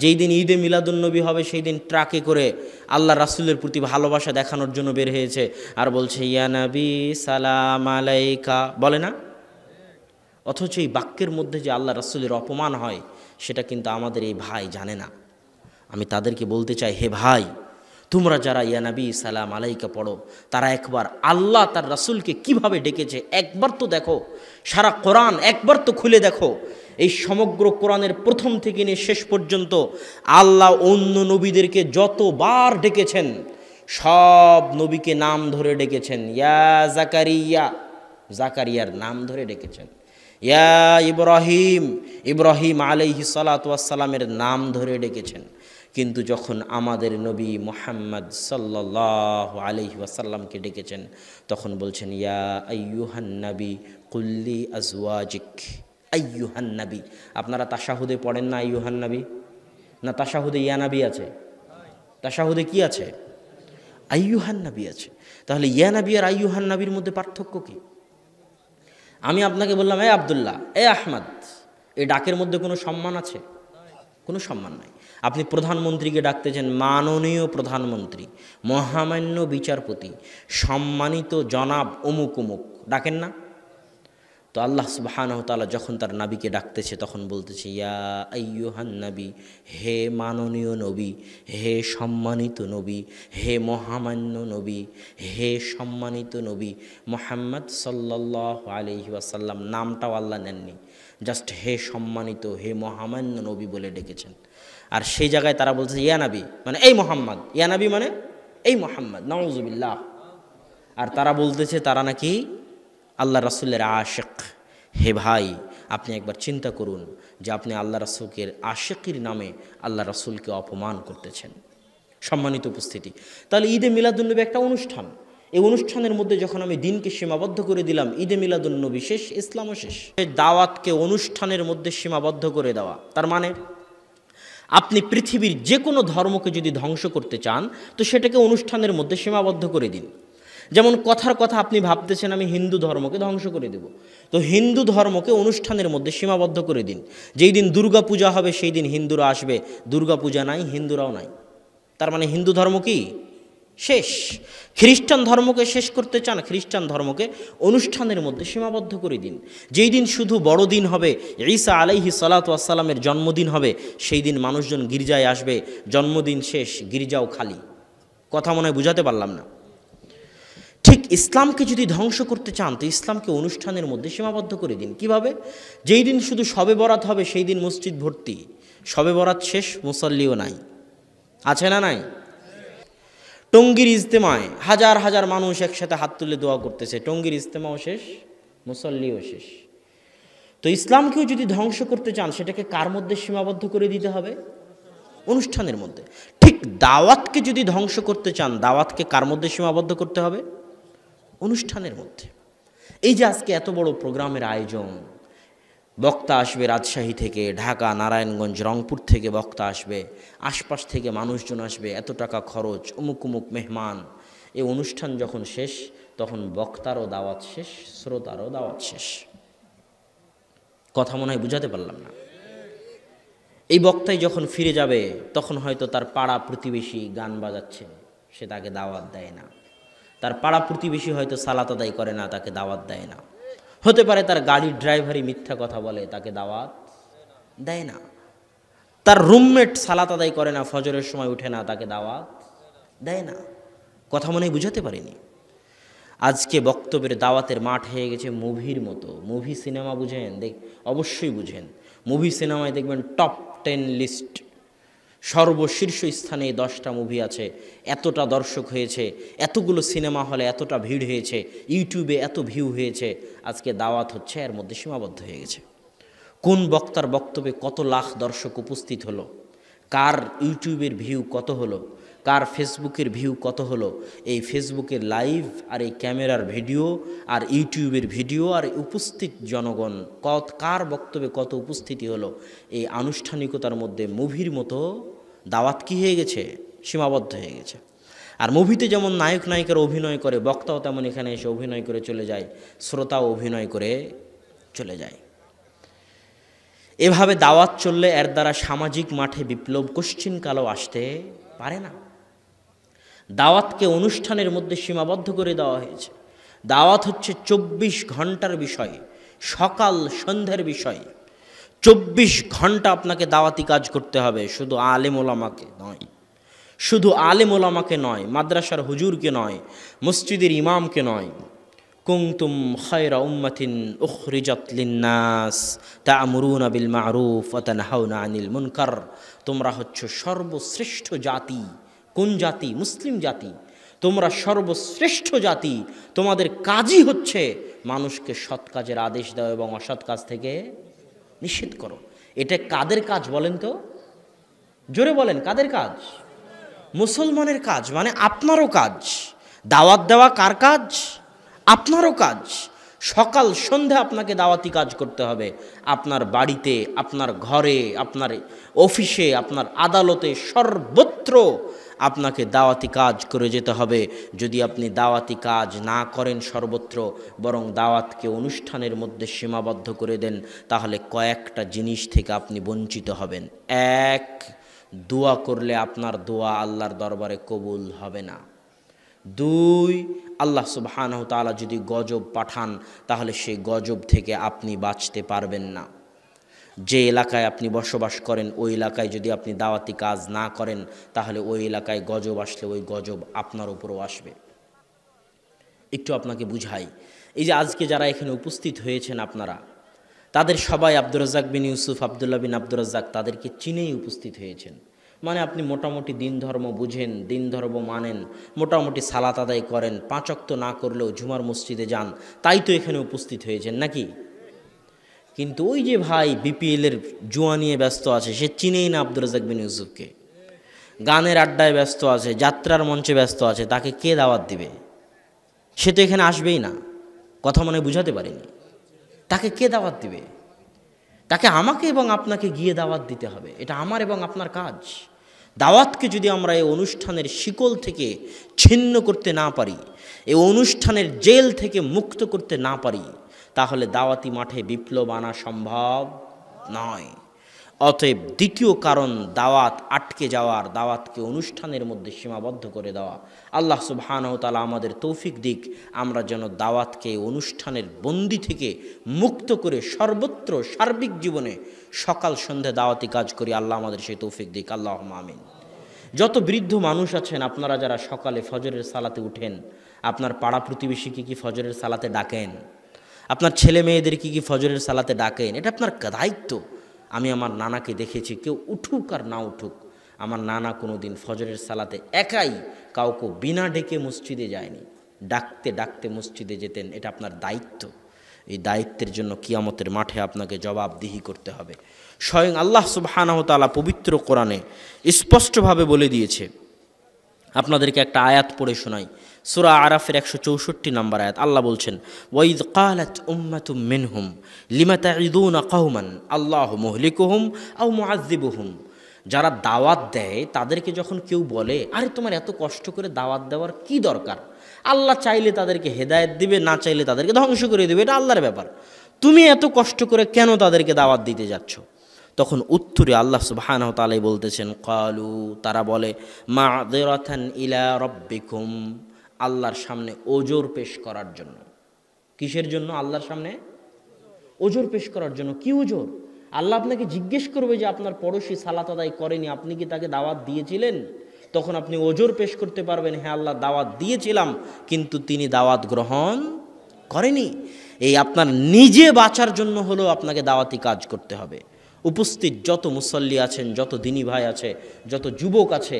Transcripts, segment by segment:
যেই দিন ঈদে মিলাদুলনবী হবে সেই দিন ট্রাকে করে আল্লাহ রাসুলের প্রতি ভালোবাসা দেখানোর জন্য বের হয়েছে আর বলছে ইয়ানাবি সালাম আলাইকা বলে না অথচ এই বাক্যের মধ্যে যে আল্লাহ রাসুলের অপমান হয় সেটা কিন্তু আমাদের এই ভাই জানে না আমি তাদেরকে বলতে চাই হে ভাই তোমরা যারা ইয়ানাবি সালাম আলাইকা পড়ো তারা একবার আল্লাহ তার রাসুলকে কিভাবে ডেকেছে একবার তো দেখো সারা কোরআন একবার তো খুলে দেখো এই সমগ্র কোরআনের প্রথম থেকে নিয়ে শেষ পর্যন্ত আল্লাহ অন্য নবীদেরকে যতবার ডেকেছেন সব নবীকে নাম ধরে ডেকেছেন ইয়া জাকারিয়া জাকারিয়ার নাম ধরে ডেকেছেন ইয়া ইব্রাহিম ইব্রাহিম আলহি সালাতামের নাম ধরে ডেকেছেন কিন্তু যখন আমাদের নবী মোহাম্মদ সাল্লাহ আলহি ওয়াসাল্লামকে ডেকেছেন তখন বলছেন ইয়া আইয়ুহান নবী কুল্লি আজওয়াজিক আইয়ুহান্নাবি আপনারা তাশাহুদে পড়েন না আইয়ুহান্নাবি না তাশাহুদে ইয়ানাবি আছে তাশাহুদে কি আছে আইয়ুহান্নাবি আছে তাহলে ইয়ানাবি আর আইয়ুহান্নাবির মধ্যে পার্থক্য কী আমি আপনাকে বললাম এ আবদুল্লাহ এ আহমদ এ ডাকের মধ্যে কোনো সম্মান আছে কোনো সম্মান নাই আপনি প্রধানমন্ত্রীকে ডাকতেছেন মাননীয় প্রধানমন্ত্রী মহামান্য বিচারপতি সম্মানিত জনাব অমুক অমুক ডাকেন না তো আল্লাহ সুবাহানহ তালা যখন তার নাবিকে ডাকতেছে তখন বলতেছে ইয়া হান নাবি হে মাননীয় নবী হে সম্মানিত নবী হে মহামান্য নবী হে সম্মানিত নবী মোহাম্মদ সাল্লাহ আলহি আসাল্লাম নামটাও আল্লাহ নেননি জাস্ট হে সম্মানিত হে মহামান্য নবী বলে ডেকেছেন আর সেই জায়গায় তারা বলছে ইয়া নাবি মানে এই মোহাম্মদ ইয়া নাবি মানে এই মোহাম্মদ নওয়াজুবিল্লাহ আর তারা বলতেছে তারা নাকি আল্লাহ রাসুলের আশেক হে ভাই আপনি একবার চিন্তা করুন যে আপনি আল্লাহ রাসুলের আশেকির নামে আল্লাহ রাসুলকে অপমান করতেছেন সম্মানিত উপস্থিতি তাহলে ঈদে মিলাদুল্নবী একটা অনুষ্ঠান এই অনুষ্ঠানের মধ্যে যখন আমি দিনকে সীমাবদ্ধ করে দিলাম ঈদে মিলাদুল্নবী শেষ ইসলামও শেষ দাওয়াতকে অনুষ্ঠানের মধ্যে সীমাবদ্ধ করে দেওয়া তার মানে আপনি পৃথিবীর যে কোনো ধর্মকে যদি ধ্বংস করতে চান তো সেটাকে অনুষ্ঠানের মধ্যে সীমাবদ্ধ করে দিন যেমন কথার কথা আপনি ভাবতেছেন আমি হিন্দু ধর্মকে ধ্বংস করে দেব তো হিন্দু ধর্মকে অনুষ্ঠানের মধ্যে সীমাবদ্ধ করে দিন যেই দিন দুর্গা পূজা হবে সেই দিন হিন্দুরা আসবে দুর্গা পূজা নাই হিন্দুরাও নাই তার মানে হিন্দু ধর্ম কি শেষ খ্রিস্টান ধর্মকে শেষ করতে চান খ্রিস্টান ধর্মকে অনুষ্ঠানের মধ্যে সীমাবদ্ধ করে দিন যেই দিন শুধু বড়দিন হবে ঈসা আলাইহি সালাতামের জন্মদিন হবে সেই দিন মানুষজন গির্জায় আসবে জন্মদিন শেষ গির্জাও খালি কথা মনে হয় বুঝাতে পারলাম না ঠিক ইসলামকে যদি ধ্বংস করতে চান তো ইসলামকে অনুষ্ঠানের মধ্যে সীমাবদ্ধ করে দিন কিভাবে যেই দিন শুধু সবে বরাত হবে সেই দিন মসজিদ ভর্তি সবে বরাত শেষ মুসল্লিও নাই আছে না নাই টঙ্গির ইজতেমায় হাজার হাজার মানুষ একসাথে হাত তুলে দোয়া করতেছে টঙ্গির ইজতেমাও শেষ মুসল্লিও শেষ তো ইসলামকেও যদি ধ্বংস করতে চান সেটাকে কার মধ্যে সীমাবদ্ধ করে দিতে হবে অনুষ্ঠানের মধ্যে ঠিক দাওয়াতকে যদি ধ্বংস করতে চান দাওয়াতকে কার মধ্যে সীমাবদ্ধ করতে হবে অনুষ্ঠানের মধ্যে এই যে আজকে এত বড় প্রোগ্রামের আয়োজন বক্তা আসবে রাজশাহী থেকে ঢাকা নারায়ণগঞ্জ রংপুর থেকে বক্তা আসবে আশপাশ থেকে মানুষজন আসবে এত টাকা খরচ অমুক উমুক মেহমান এই অনুষ্ঠান যখন শেষ তখন বক্তারও দাওয়াত শেষ শ্রোতারও দাওয়াত শেষ কথা মনে হয় বুঝাতে পারলাম না এই বক্তাই যখন ফিরে যাবে তখন হয়তো তার পাড়া প্রতিবেশী গান বাজাচ্ছে সে তাকে দাওয়াত দেয় না তার পাড়া প্রতিবেশী হয়তো সালাত আদায় করে না তাকে দাওয়াত দেয় না হতে পারে তার গাড়ির ড্রাইভারই মিথ্যা কথা বলে তাকে দাওয়াত দেয় না তার রুমমেট সালাত আদায় করে না ফজরের সময় উঠে না তাকে দাওয়াত দেয় না কথা মনে বুঝাতে পারিনি আজকে বক্তব্যের দাওয়াতের মাঠ হয়ে গেছে মুভির মতো মুভি সিনেমা বুঝেন দেখ অবশ্যই বুঝেন মুভি সিনেমায় দেখবেন টপ টেন লিস্ট সর্বশীর্ষ স্থানে এই দশটা মুভি আছে এতটা দর্শক হয়েছে এতগুলো সিনেমা হলে এতটা ভিড় হয়েছে ইউটিউবে এত ভিউ হয়েছে আজকে দাওয়াত হচ্ছে এর মধ্যে সীমাবদ্ধ হয়ে গেছে কোন বক্তার বক্তব্যে কত লাখ দর্শক উপস্থিত হলো কার ইউটিউবের ভিউ কত হলো কার ফেসবুকের ভিউ কত হলো এই ফেসবুকের লাইভ আর এই ক্যামেরার ভিডিও আর ইউটিউবের ভিডিও আর উপস্থিত জনগণ কত কার বক্তব্যে কত উপস্থিতি হলো এই আনুষ্ঠানিকতার মধ্যে মুভির মতো দাওয়াত কি হয়ে গেছে সীমাবদ্ধ হয়ে গেছে আর মুভিতে যেমন নায়ক নায়িকার অভিনয় করে বক্তাও তেমন এখানে এসে অভিনয় করে চলে যায় শ্রোতাও অভিনয় করে চলে যায় এভাবে দাওয়াত চললে এর দ্বারা সামাজিক মাঠে বিপ্লব কালও আসতে পারে না দাওয়াতকে অনুষ্ঠানের মধ্যে সীমাবদ্ধ করে দেওয়া হয়েছে দাওয়াত হচ্ছে চব্বিশ ঘন্টার বিষয় সকাল সন্ধ্যের বিষয় চব্বিশ ঘন্টা আপনাকে দাওয়াতি কাজ করতে হবে শুধু আলেম ওলামাকে নয় শুধু আলেম ওলামাকে নয় মাদ্রাসার হুজুরকে নয় মসজিদের ইমামকে নয় কুংতুম খায়রা উম্মাতিন উখরিজাত লিন্নাস তা'মুরুনা বিল মা'রুফ ওয়া তানহাউনা আনিল মুনকার তোমরা হচ্ছে সর্বশ্রেষ্ঠ জাতি কোন জাতি মুসলিম জাতি তোমরা সর্বশ্রেষ্ঠ জাতি তোমাদের কাজই হচ্ছে মানুষকে সৎ কাজের আদেশ দাও এবং অসৎ কাজ থেকে নিষেধ করো এটা কাদের কাজ বলেন তো জোরে বলেন কাদের কাজ মুসলমানের কাজ মানে আপনারও কাজ দাওয়াত দেওয়া কার কাজ আপনারও কাজ সকাল সন্ধ্যে আপনাকে দাওয়াতি কাজ করতে হবে আপনার বাড়িতে আপনার ঘরে আপনার অফিসে আপনার আদালতে সর্বত্র আপনাকে দাওয়াতি কাজ করে যেতে হবে যদি আপনি দাওয়াতি কাজ না করেন সর্বত্র বরং দাওয়াতকে অনুষ্ঠানের মধ্যে সীমাবদ্ধ করে দেন তাহলে কয়েকটা জিনিস থেকে আপনি বঞ্চিত হবেন এক দোয়া করলে আপনার দোয়া আল্লাহর দরবারে কবুল হবে না দুই আল্লাহ সুবাহানহ তালা যদি গজব পাঠান তাহলে সেই গজব থেকে আপনি বাঁচতে পারবেন না যে এলাকায় আপনি বসবাস করেন ওই এলাকায় যদি আপনি দাওয়াতি কাজ না করেন তাহলে ওই এলাকায় গজব আসলে ওই গজব আপনার উপরও আসবে একটু আপনাকে বুঝাই এই যে আজকে যারা এখানে উপস্থিত হয়েছেন আপনারা তাদের সবাই আব্দুর রাজাক বিন ইউসুফ আবদুল্লাহ বিন আব্দুর রাজাক তাদেরকে চিনেই উপস্থিত হয়েছেন মানে আপনি মোটামুটি দিন ধর্ম বুঝেন দিন ধর্ম মানেন মোটামুটি সালাত আদায় করেন পাঁচক্ত না করলেও ঝুমার মসজিদে যান তাই তো এখানে উপস্থিত হয়েছেন নাকি কিন্তু ওই যে ভাই বিপিএলের জুয়া নিয়ে ব্যস্ত আছে সে চিনেই না আব্দুল রাজাক বিন ইউসুফকে গানের আড্ডায় ব্যস্ত আছে যাত্রার মঞ্চে ব্যস্ত আছে তাকে কে দাওয়াত দিবে সে তো এখানে আসবেই না কথা মনে বুঝাতে পারিনি তাকে কে দাওয়াত দিবে তাকে আমাকে এবং আপনাকে গিয়ে দাওয়াত দিতে হবে এটা আমার এবং আপনার কাজ দাওয়াতকে যদি আমরা এই অনুষ্ঠানের শিকল থেকে ছিন্ন করতে না পারি এই অনুষ্ঠানের জেল থেকে মুক্ত করতে না পারি তাহলে দাওয়াতি মাঠে বিপ্লব আনা সম্ভব নয় অতএব দ্বিতীয় কারণ দাওয়াত আটকে যাওয়ার দাওয়াতকে অনুষ্ঠানের মধ্যে সীমাবদ্ধ করে দেওয়া আল্লাহ সুবাহানও তালা আমাদের তৌফিক দিক আমরা যেন দাওয়াতকে অনুষ্ঠানের বন্দি থেকে মুক্ত করে সর্বত্র সার্বিক জীবনে সকাল সন্ধ্যা দাওয়াতি কাজ করি আল্লাহ আমাদের সেই তৌফিক দিক আল্লাহ আমিন যত বৃদ্ধ মানুষ আছেন আপনারা যারা সকালে ফজরের সালাতে উঠেন আপনার পাড়া প্রতিবেশীকে কি ফজরের সালাতে ডাকেন আপনার ছেলে মেয়েদের কি কি ফজরের সালাতে ডাকেন এটা আপনার দায়িত্ব আমি আমার নানাকে দেখেছি কেউ উঠুক আর না উঠুক আমার নানা কোনো দিন ফজরের সালাতে একাই কাউকে বিনা ডেকে মসজিদে যায়নি ডাকতে ডাকতে মসজিদে যেতেন এটা আপনার দায়িত্ব এই দায়িত্বের জন্য কিয়ামতের মাঠে আপনাকে জবাবদিহি করতে হবে স্বয়ং আল্লাহ সুবাহানাহতালা পবিত্র কোরআনে স্পষ্টভাবে বলে দিয়েছে আপনাদেরকে একটা আয়াত পড়ে শোনাই সুরা আরাফের একশো চৌষট্টি নম্বর আয়াত আল্লাহ বলছেন ওয়াইদ কালাত উম্মাতুম মিনহুম লিমাতা ইদুন কাহুমান আল্লাহ মোহলিকুহুম আউ হুম যারা দাওয়াত দেয় তাদেরকে যখন কেউ বলে আরে তোমার এত কষ্ট করে দাওয়াত দেওয়ার কি দরকার আল্লাহ চাইলে তাদেরকে হেদায়ত দিবে না চাইলে তাদেরকে ধ্বংস করে দেবে এটা আল্লাহর ব্যাপার তুমি এত কষ্ট করে কেন তাদেরকে দাওয়াত দিতে যাচ্ছ তখন উত্তরে আল্লাহ সুবাহ তালাই বলতেছেন কালু তারা বলে মা ইলা রব্বিকুম আল্লাহর সামনে ওজোর পেশ করার জন্য কিসের জন্য আল্লাহর সামনে ওজোর পেশ করার জন্য কি ওজোর আল্লাহ আপনাকে জিজ্ঞেস করবে যে আপনার পড়োশি সালাত আদায় করেনি আপনি কি তাকে দাওয়াত দিয়েছিলেন তখন আপনি ওজোর পেশ করতে পারবেন হ্যাঁ আল্লাহ দাওয়াত দিয়েছিলাম কিন্তু তিনি দাওয়াত গ্রহণ করেনি এই আপনার নিজে বাঁচার জন্য হলেও আপনাকে দাওয়াতি কাজ করতে হবে উপস্থিত যত মুসল্লি আছেন যত দিনী ভাই আছে যত যুবক আছে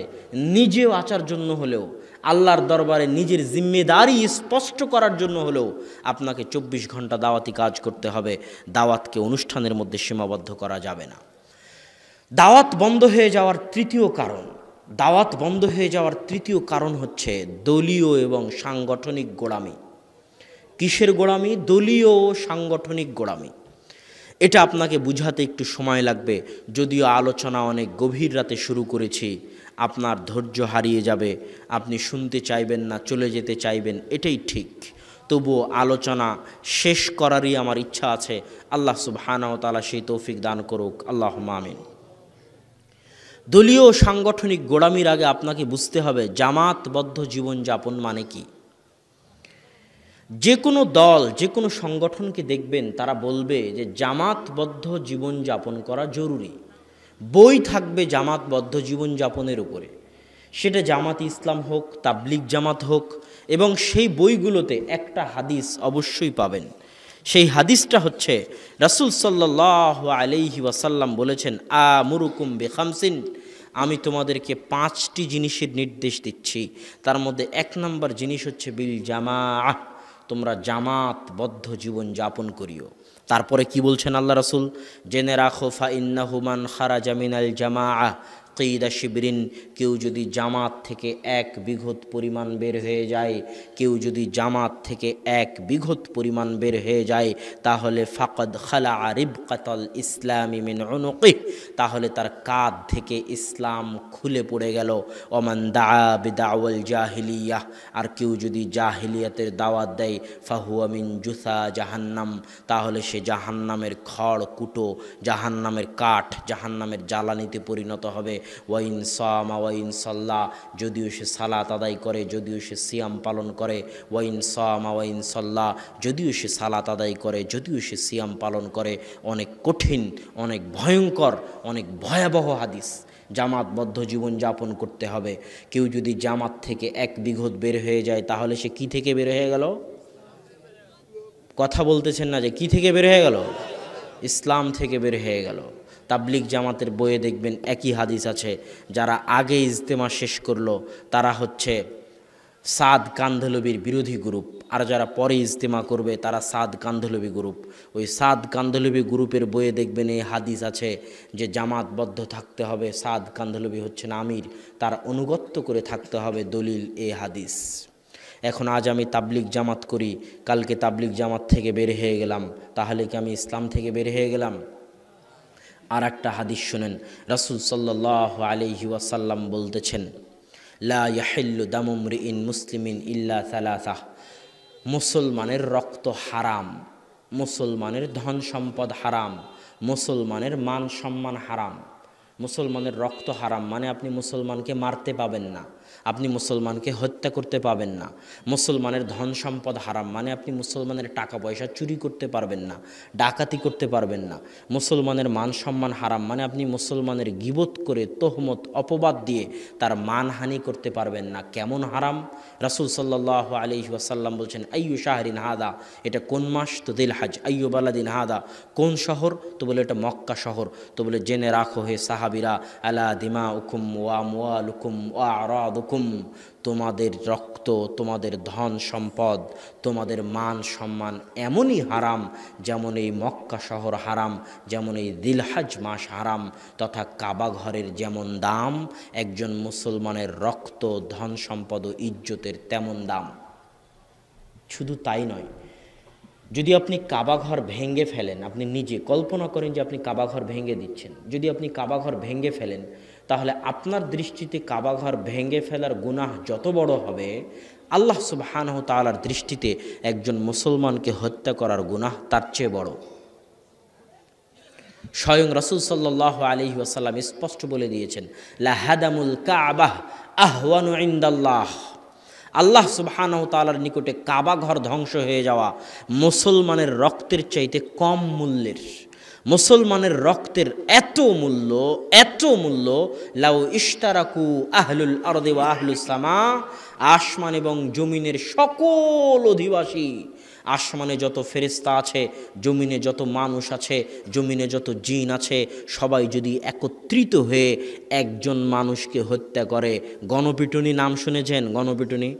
নিজেও আচার জন্য হলেও আল্লাহর দরবারে নিজের জিম্মেদারি স্পষ্ট করার জন্য হলেও আপনাকে চব্বিশ ঘন্টা দাওয়াতি কাজ করতে হবে দাওয়াতকে অনুষ্ঠানের মধ্যে সীমাবদ্ধ করা যাবে না দাওয়াত বন্ধ হয়ে যাওয়ার তৃতীয় কারণ দাওয়াত বন্ধ হয়ে যাওয়ার তৃতীয় কারণ হচ্ছে দলীয় এবং সাংগঠনিক গোড়ামি কিসের গোড়ামি দলীয় ও সাংগঠনিক গোড়ামি এটা আপনাকে বুঝাতে একটু সময় লাগবে যদিও আলোচনা অনেক গভীর রাতে শুরু করেছি আপনার ধৈর্য হারিয়ে যাবে আপনি শুনতে চাইবেন না চলে যেতে চাইবেন এটাই ঠিক তবুও আলোচনা শেষ করারই আমার ইচ্ছা আছে আল্লাহ সুবহানাও তালা সেই তৌফিক দান করুক আল্লাহ মামিন দলীয় সাংগঠনিক গোড়ামির আগে আপনাকে বুঝতে হবে জামাতবদ্ধ জীবনযাপন মানে কী যে কোনো দল যে কোনো সংগঠনকে দেখবেন তারা বলবে যে জামাতবদ্ধ জীবনযাপন করা জরুরি বই থাকবে জামাতবদ্ধ জীবনযাপনের উপরে সেটা জামাত ইসলাম হোক তাবলিক জামাত হোক এবং সেই বইগুলোতে একটা হাদিস অবশ্যই পাবেন সেই হাদিসটা হচ্ছে রাসুল সাল্লাহ আলহি ওয়াসাল্লাম বলেছেন আ মুরুকুম বেখামসিন আমি তোমাদেরকে পাঁচটি জিনিসের নির্দেশ দিচ্ছি তার মধ্যে এক নম্বর জিনিস হচ্ছে বিল জামা তোমরা জামাতবদ্ধ জীবন যাপন করিও তারপরে কি বলছেন আল্লাহ রাসুল জেনে রাখো ফা ইন্না হুমান খারা জামিন আল জামা আহ আকিদা শিবিরিন কেউ যদি জামাত থেকে এক বিঘত পরিমাণ বের হয়ে যায় কেউ যদি জামাত থেকে এক বিঘত পরিমাণ বের হয়ে যায় তাহলে ফাকদ খালা আরিব কাতল ইসলামী মিন অনুকি তাহলে তার কাঁদ থেকে ইসলাম খুলে পড়ে গেল অমান দা বিদাওয়াল জাহিলিয়াহ আর কেউ যদি জাহিলিয়াতের দাওয়াত দেয় ফাহু আমিন জুসা জাহান্নাম তাহলে সে জাহান্নামের খড় কুটো জাহান্নামের কাঠ জাহান্নামের জ্বালানিতে পরিণত হবে ওয়াইন সামা ওয়াইন সাল্লাহ যদিও সে সালাত আদায় করে যদিও সে সিয়াম পালন করে ওয়াইন সামা ওয়াইন সাল্লাহ যদিও সে সালাত আদায় করে যদিও সে সিয়াম পালন করে অনেক কঠিন অনেক ভয়ঙ্কর অনেক ভয়াবহ হাদিস জামাতবদ্ধ জীবন যাপন করতে হবে কেউ যদি জামাত থেকে এক বিঘত বের হয়ে যায় তাহলে সে কি থেকে বের হয়ে গেল কথা বলতেছেন না যে কি থেকে বের হয়ে গেল ইসলাম থেকে বের হয়ে গেল তাবলিক জামাতের বইয়ে দেখবেন একই হাদিস আছে যারা আগে ইজতেমা শেষ করলো তারা হচ্ছে সাদ কান্ধলবির বিরোধী গ্রুপ আর যারা পরে ইজতেমা করবে তারা সাদ কান্ধলবি গ্রুপ ওই সাদ কান্ধলবি গ্রুপের বইয়ে দেখবেন এই হাদিস আছে যে জামাতবদ্ধ থাকতে হবে সাদ কান্ধলবি হচ্ছেন আমির তার অনুগত্য করে থাকতে হবে দলিল এ হাদিস এখন আজ আমি তাবলিক জামাত করি কালকে তাবলিক জামাত থেকে বের হয়ে গেলাম তাহলে কি আমি ইসলাম থেকে বের হয়ে গেলাম আর একটা হাদিস শুনেন রাসুল সাল্লাহ আলহি ওয়াসাল্লাম বলতেছেন লা ইয়াহিল্লু দামুমরি ইন মুসলিমিন ইল্লা সালাসাহ মুসলমানের রক্ত হারাম মুসলমানের ধন সম্পদ হারাম মুসলমানের মান সম্মান হারাম মুসলমানের রক্ত হারাম মানে আপনি মুসলমানকে মারতে পাবেন না আপনি মুসলমানকে হত্যা করতে পাবেন না মুসলমানের ধন সম্পদ হারাম মানে আপনি মুসলমানের টাকা পয়সা চুরি করতে পারবেন না ডাকাতি করতে পারবেন না মুসলমানের মান সম্মান হারাম মানে আপনি মুসলমানের গিবত করে তোহমত অপবাদ দিয়ে তার মানহানি করতে পারবেন না কেমন হারাম রাসুল সাল্লাহ আলি ওয়াসাল্লাম বলছেন আইয়ু শাহরিন হাদা এটা কোন মাস তো দিল হাজ আইয়ু বালাদিন হাদা কোন শহর তো বলে এটা মক্কা শহর তো বলে জেনে রাখো হে সাহাবিরা আলা দিমা উকুম ওয়া মোয়া লুকুম ওয়া আরাদ হুকুম তোমাদের রক্ত তোমাদের ধন সম্পদ তোমাদের মান সম্মান এমনই হারাম যেমন এই মক্কা শহর হারাম যেমন এই দিলহাজ মাস হারাম তথা কাবা ঘরের যেমন দাম একজন মুসলমানের রক্ত ধন সম্পদ ও ইজ্জতের তেমন দাম শুধু তাই নয় যদি আপনি কাবাঘর ভেঙে ফেলেন আপনি নিজে কল্পনা করেন যে আপনি কাবাঘর ভেঙে দিচ্ছেন যদি আপনি কাবাঘর ভেঙে ফেলেন তাহলে আপনার দৃষ্টিতে কাবাঘর ভেঙে ফেলার গুনাহ যত বড় হবে আল্লাহ সুবাহানহ তালার দৃষ্টিতে একজন মুসলমানকে হত্যা করার গুনাহ তার চেয়ে বড় স্বয়ং রসুল সাল্লাহ আলি ওয়াসাল্লাম স্পষ্ট বলে দিয়েছেন লাহাদামুল কাবাহ আহওয়ানু ইন্দাল্লাহ আল্লাহ সুবাহানহ তালার নিকটে কাবাঘর ধ্বংস হয়ে যাওয়া মুসলমানের রক্তের চাইতে কম মূল্যের মুসলমানের রক্তের এত মূল্য এত মূল্য লাউ ইশতারাকু আহলুল আরদে ওয়া আহলুসামা আসমান এবং জমিনের সকল অধিবাসী আসমানে যত ফেরিস্তা আছে জমিনে যত মানুষ আছে জমিনে যত জিন আছে সবাই যদি একত্রিত হয়ে একজন মানুষকে হত্যা করে গণপিটুনি নাম শুনেছেন গণপিটুনি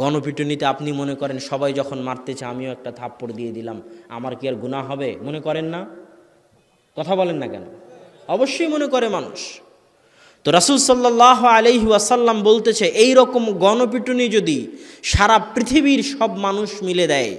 গণপিটুনিতে আপনি মনে করেন সবাই যখন মারতেছে আমিও একটা থাপ্পড় দিয়ে দিলাম আমার কি আর গুণা হবে মনে করেন না কথা বলেন না কেন অবশ্যই মনে করে মানুষ তো রাসুল সাল্লাহ আলহি ওয়াসাল্লাম বলতেছে এইরকম গণপিটুনি যদি সারা পৃথিবীর সব মানুষ মিলে দেয়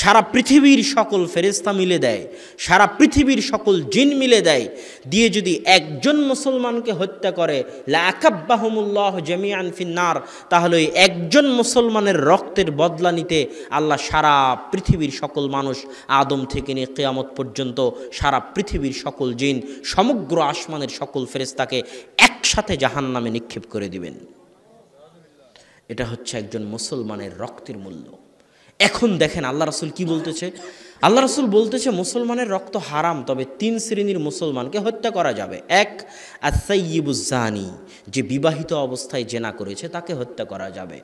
সারা পৃথিবীর সকল ফেরেস্তা মিলে দেয় সারা পৃথিবীর সকল জিন মিলে দেয় দিয়ে যদি একজন মুসলমানকে হত্যা করে লাকাব্বাহমুল্লাহ জমিয়ান ফিন্নার তাহলে ওই একজন মুসলমানের রক্তের বদলা নিতে আল্লাহ সারা পৃথিবীর সকল মানুষ আদম থেকে নিয়ে কেয়ামত পর্যন্ত সারা পৃথিবীর সকল জিন সমগ্র আসমানের সকল ফেরেস্তাকে একসাথে জাহান নামে নিক্ষেপ করে দিবেন এটা হচ্ছে একজন মুসলমানের রক্তের মূল্য এখন দেখেন আল্লাহ রসুল কি বলতেছে আল্লাহ রসুল বলতেছে মুসলমানের রক্ত হারাম তবে তিন শ্রেণীর মুসলমানকে হত্যা করা যাবে এক আসাইবুজানি যে বিবাহিত অবস্থায় জেনা করেছে তাকে হত্যা করা যাবে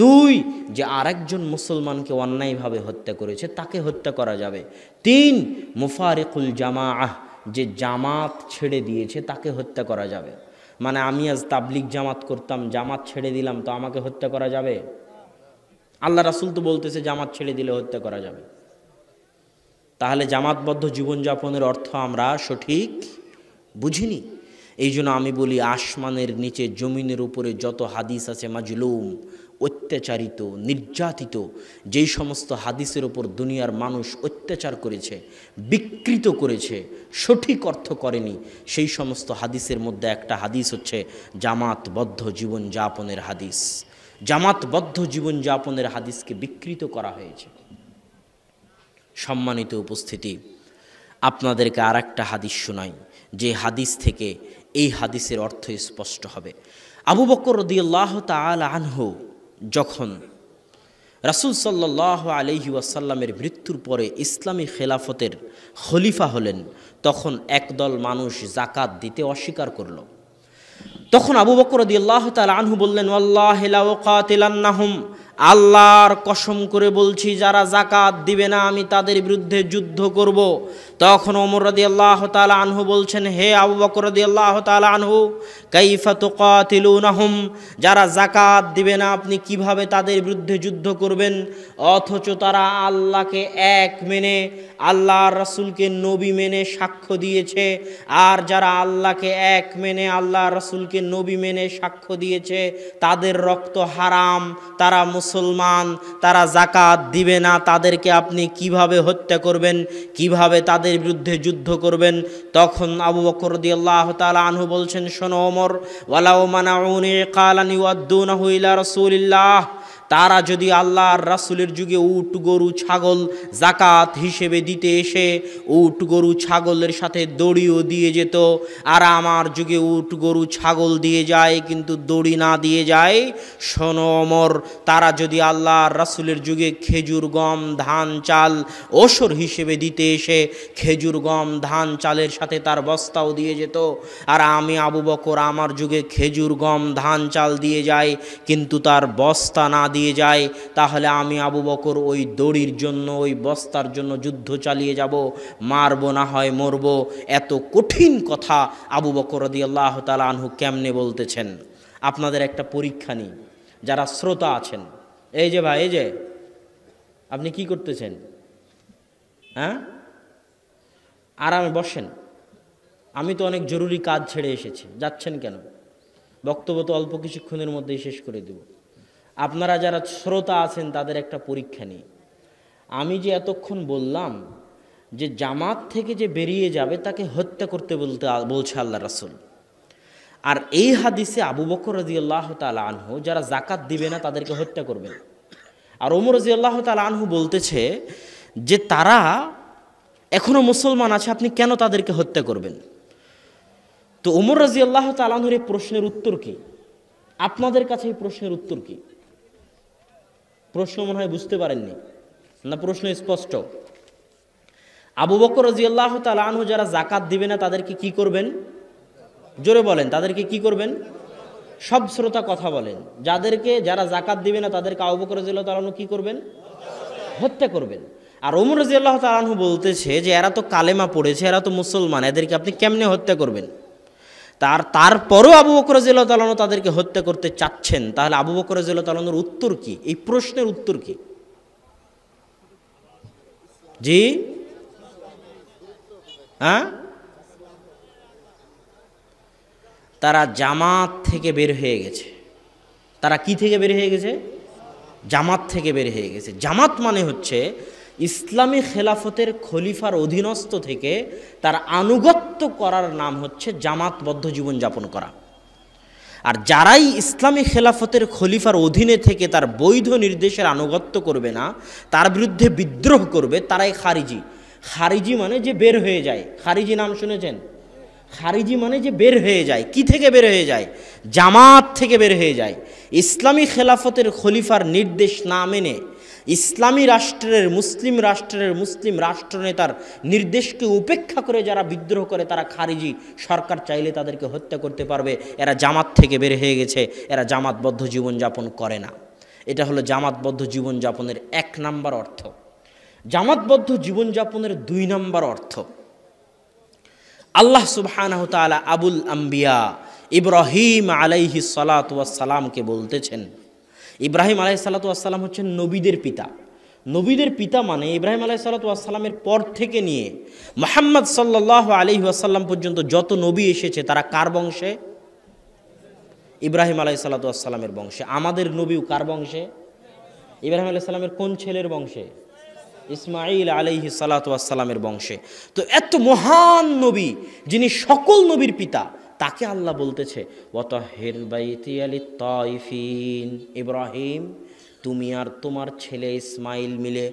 দুই যে আরেকজন মুসলমানকে অন্যায়ভাবে হত্যা করেছে তাকে হত্যা করা যাবে তিন মুফারেকুল জামা আহ যে জামাত ছেড়ে দিয়েছে তাকে হত্যা করা যাবে মানে আমি আজ তাবলিক জামাত করতাম জামাত ছেড়ে দিলাম তো আমাকে হত্যা করা যাবে আল্লাহ রাসুল তো বলতেছে জামাত ছেড়ে দিলে হত্যা করা যাবে তাহলে জামাতবদ্ধ জীবনযাপনের অর্থ আমরা সঠিক বুঝিনি এই জন্য আমি বলি আসমানের নিচে জমিনের উপরে যত হাদিস আছে মাজলুম অত্যাচারিত নির্যাতিত যেই সমস্ত হাদিসের ওপর দুনিয়ার মানুষ অত্যাচার করেছে বিকৃত করেছে সঠিক অর্থ করেনি সেই সমস্ত হাদিসের মধ্যে একটা হাদিস হচ্ছে জামাতবদ্ধ জীবনযাপনের হাদিস জামাতবদ্ধ জীবনযাপনের হাদিসকে বিকৃত করা হয়েছে সম্মানিত উপস্থিতি আপনাদেরকে আর একটা হাদিস শোনাই যে হাদিস থেকে এই হাদিসের অর্থ স্পষ্ট হবে আবু বকর রদিয়াল্লাহ তাল আনহু যখন রাসুল সাল্লাহ আলহি ওয়াসাল্লামের মৃত্যুর পরে ইসলামী খেলাফতের খলিফা হলেন তখন একদল মানুষ জাকাত দিতে অস্বীকার করলো তখন আবু বকর দিয়ে আল্লাহ তাল আনহু বললেন আল্লাহ আল্লাহর কসম করে বলছি যারা জাকাত দিবে না আমি তাদের বিরুদ্ধে যুদ্ধ করব। তখন ওমর রদি আল্লাহ তালা আনহু বলছেন হে আবু বকর রদি আল্লাহ তালা আনহু কাইফাত নাহম যারা জাকাত দিবে না আপনি কিভাবে তাদের বিরুদ্ধে যুদ্ধ করবেন অথচ তারা আল্লাহকে এক মেনে আল্লাহর রসুলকে নবী মেনে সাক্ষ্য দিয়েছে আর যারা আল্লাহকে এক মেনে আল্লাহ রসুলকে নবী মেনে সাক্ষ্য দিয়েছে তাদের রক্ত হারাম তারা মুসলমান তারা জাকাত দিবে না তাদেরকে আপনি কিভাবে হত্যা করবেন কিভাবে তাদের বিরুদ্ধে যুদ্ধ করবেন তখন আবু বকর দিয়াল্লাহ তালা আনহু বলছেন শোনো ওমর ওয়ালাও মানাউনি কালানি ওয়াদ্দুন ইলা রসুলিল্লাহ তারা যদি আল্লাহর রাসুলের যুগে উট গরু ছাগল জাকাত হিসেবে দিতে এসে উট গরু ছাগলের সাথে দড়িও দিয়ে যেত আর আমার যুগে উট গরু ছাগল দিয়ে যায় কিন্তু দড়ি না দিয়ে যায় শোনো অমর তারা যদি আল্লাহর রাসুলের যুগে খেজুর গম ধান চাল ওসর হিসেবে দিতে এসে খেজুর গম ধান চালের সাথে তার বস্তাও দিয়ে যেত আর আমি আবু বকর আমার যুগে খেজুর গম ধান চাল দিয়ে যায় কিন্তু তার বস্তা না দিয়ে যায় তাহলে আমি আবু বকর ওই দড়ির জন্য ওই বস্তার জন্য যুদ্ধ চালিয়ে যাব মারব না হয় মরব এত কঠিন কথা আবু বকর রদি আল্লাহ তালা আনহু কেমনে বলতেছেন আপনাদের একটা পরীক্ষা নিই যারা শ্রোতা আছেন এই যে ভাই এই যে আপনি কি করতেছেন হ্যাঁ আরামে বসেন আমি তো অনেক জরুরি কাজ ছেড়ে এসেছি যাচ্ছেন কেন বক্তব্য তো অল্প কিছুক্ষণের মধ্যেই শেষ করে দেবো আপনারা যারা শ্রোতা আছেন তাদের একটা পরীক্ষা নিই আমি যে এতক্ষণ বললাম যে জামাত থেকে যে বেরিয়ে যাবে তাকে হত্যা করতে বলতে বলছে আল্লাহ রাসুল আর এই হাদিসে আবু বকর রাজি আল্লাহ তাল আনহু যারা জাকাত দিবে না তাদেরকে হত্যা করবে আর ওমর রাজি আল্লাহ তাল আনহু বলতেছে যে তারা এখনও মুসলমান আছে আপনি কেন তাদেরকে হত্যা করবেন তো ওমর রাজি আল্লাহ তালানহুর এই প্রশ্নের উত্তর কী আপনাদের কাছে এই প্রশ্নের উত্তর কী প্রশ্ন মনে হয় বুঝতে পারেননি না প্রশ্ন স্পষ্ট আবু বকর রাজিয়াল্লাহ তালানহু যারা জাকাত দিবে না তাদেরকে কি করবেন জোরে বলেন তাদেরকে কি করবেন সব শ্রোতা কথা বলেন যাদেরকে যারা জাকাত দিবে না তাদেরকে আবু বকর রাজিয়াল্লাহ তালানহু কী করবেন হত্যা করবেন আর ওমর রাজিয়াল্লাহ তালানহু বলতেছে যে এরা তো কালেমা পড়েছে এরা তো মুসলমান এদেরকে আপনি কেমনে হত্যা করবেন তার তারপরও আবু বকর জিল্লাহ তাদেরকে হত্যা করতে চাচ্ছেন তাহলে আবু বকর জেলা তালানোর উত্তর কি এই প্রশ্নের উত্তর কি জি হ্যাঁ তারা জামাত থেকে বের হয়ে গেছে তারা কি থেকে বের হয়ে গেছে জামাত থেকে বের হয়ে গেছে জামাত মানে হচ্ছে ইসলামী খেলাফতের খলিফার অধীনস্থ থেকে তার আনুগত্য করার নাম হচ্ছে জামাতবদ্ধ জীবনযাপন করা আর যারাই ইসলামী খেলাফতের খলিফার অধীনে থেকে তার বৈধ নির্দেশের আনুগত্য করবে না তার বিরুদ্ধে বিদ্রোহ করবে তারাই খারিজি খারিজি মানে যে বের হয়ে যায় খারিজি নাম শুনেছেন খারিজি মানে যে বের হয়ে যায় কি থেকে বের হয়ে যায় জামাত থেকে বের হয়ে যায় ইসলামী খেলাফতের খলিফার নির্দেশ না মেনে ইসলামী রাষ্ট্রের মুসলিম রাষ্ট্রের মুসলিম রাষ্ট্রনেতার নির্দেশকে উপেক্ষা করে যারা বিদ্রোহ করে তারা খারিজি সরকার চাইলে তাদেরকে হত্যা করতে পারবে এরা জামাত থেকে বের হয়ে গেছে এরা জামাতবদ্ধ জীবনযাপন করে না এটা হলো জামাতবদ্ধ জীবনযাপনের এক নাম্বার অর্থ জামাতবদ্ধ জীবনযাপনের দুই নাম্বার অর্থ আল্লাহ সুবহানাহ তালা আবুল আম্বিয়া ইব্রাহিম আলাইহি সালাত সালামকে বলতেছেন ইব্রাহিম আলাই আসসালাম হচ্ছেন নবীদের পিতা নবীদের পিতা মানে ইব্রাহিম আলাই আসসালামের পর থেকে নিয়ে মোহাম্মদ সাল্লাহ আলি আসাল্লাম পর্যন্ত যত নবী এসেছে তারা কার বংশে ইব্রাহিম সাল্লা আসসালামের বংশে আমাদের নবীও কার বংশে ইব্রাহিম আলাই সাল্লামের কোন ছেলের বংশে ইসমাইল আলহি সালাতুয়াসাল্লামের বংশে তো এত মহান নবী যিনি সকল নবীর পিতা তাকে আল্লাহ বলতেছে ওয়াত হের বাইতি আলি তাইফিন ইব্রাহিম তুমি আর তোমার ছেলে ইসমাইল মিলে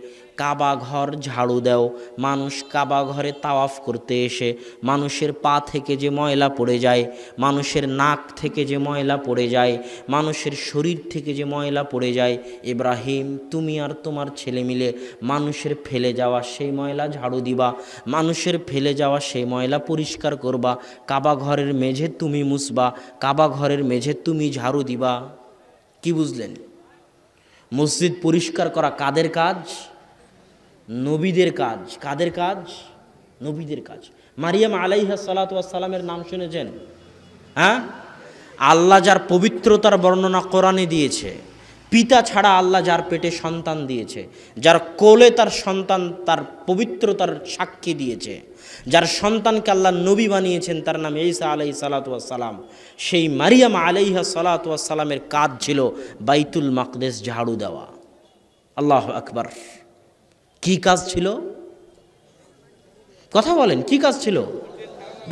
কাবা ঘর ঝাড়ু দাও মানুষ কাবা ঘরে তাওয়াফ করতে এসে মানুষের পা থেকে যে ময়লা পড়ে যায় মানুষের নাক থেকে যে ময়লা পড়ে যায় মানুষের শরীর থেকে যে ময়লা পড়ে যায় ইব্রাহিম তুমি আর তোমার ছেলে মিলে মানুষের ফেলে যাওয়া সেই ময়লা ঝাড়ু দিবা মানুষের ফেলে যাওয়া সেই ময়লা পরিষ্কার করবা কাবা ঘরের মেঝে তুমি মুছবা কাবা ঘরের মেঝে তুমি ঝাড়ু দিবা কি বুঝলেন মসজিদ পরিষ্কার করা কাদের কাজ নবীদের কাজ কাদের কাজ নবীদের কাজ মারিয়াম আলাইহা সালাতামের নাম শুনেছেন হ্যাঁ আল্লাহ যার পবিত্রতার বর্ণনা কোরআনে দিয়েছে পিতা ছাড়া আল্লাহ যার পেটে সন্তান দিয়েছে যার কোলে তার সন্তান তার পবিত্রতার সাক্ষী দিয়েছে যার সন্তানকে আল্লাহ নবী বানিয়েছেন তার নাম এইসা আলাই সালাতাম সেই মারিয়াম আলাইহা সালাতামের কাজ ছিল বাইতুল মাকদেশ ঝাড়ু দেওয়া আল্লাহ আকবর কি কাজ ছিল কথা বলেন কি কাজ ছিল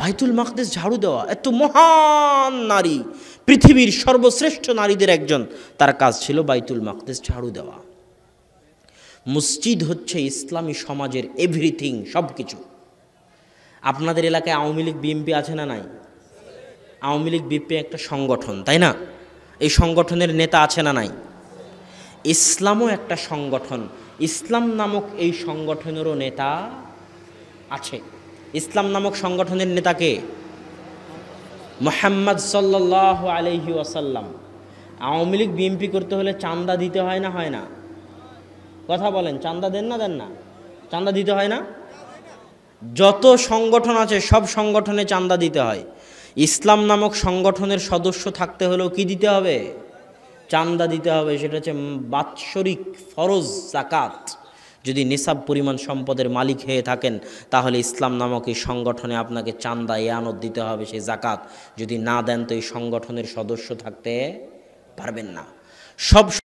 বাইতুল মাকদেশ ঝাড়ু দেওয়া এত মহান নারী পৃথিবীর সর্বশ্রেষ্ঠ নারীদের একজন তার কাজ ছিল বাইতুল মাকদেস ঝাড়ু দেওয়া মসজিদ হচ্ছে ইসলামী সমাজের এভরিথিং সব কিছু আপনাদের এলাকায় আওয়ামী লীগ বিএনপি আছে না নাই আওয়ামী লীগ বিএনপি একটা সংগঠন তাই না এই সংগঠনের নেতা আছে না নাই ইসলামও একটা সংগঠন ইসলাম নামক এই সংগঠনেরও নেতা আছে ইসলাম নামক সংগঠনের নেতাকে মোহাম্মদ সাল্লাহ আলহি ওয়াসাল্লাম আওয়ামী লীগ বিএনপি করতে হলে চান্দা দিতে হয় না হয় না কথা বলেন চান্দা দেন না দেন না চান্দা দিতে হয় না যত সংগঠন আছে সব সংগঠনে চান্দা দিতে হয় ইসলাম নামক সংগঠনের সদস্য থাকতে হলেও কি দিতে হবে চান্দা দিতে হবে সেটা হচ্ছে বাৎসরিক ফরজ জাকাত যদি নিসাব পরিমাণ সম্পদের মালিক হয়ে থাকেন তাহলে ইসলাম নামক এই সংগঠনে আপনাকে চান্দা এয়ানত দিতে হবে সেই জাকাত যদি না দেন তো এই সংগঠনের সদস্য থাকতে পারবেন না সব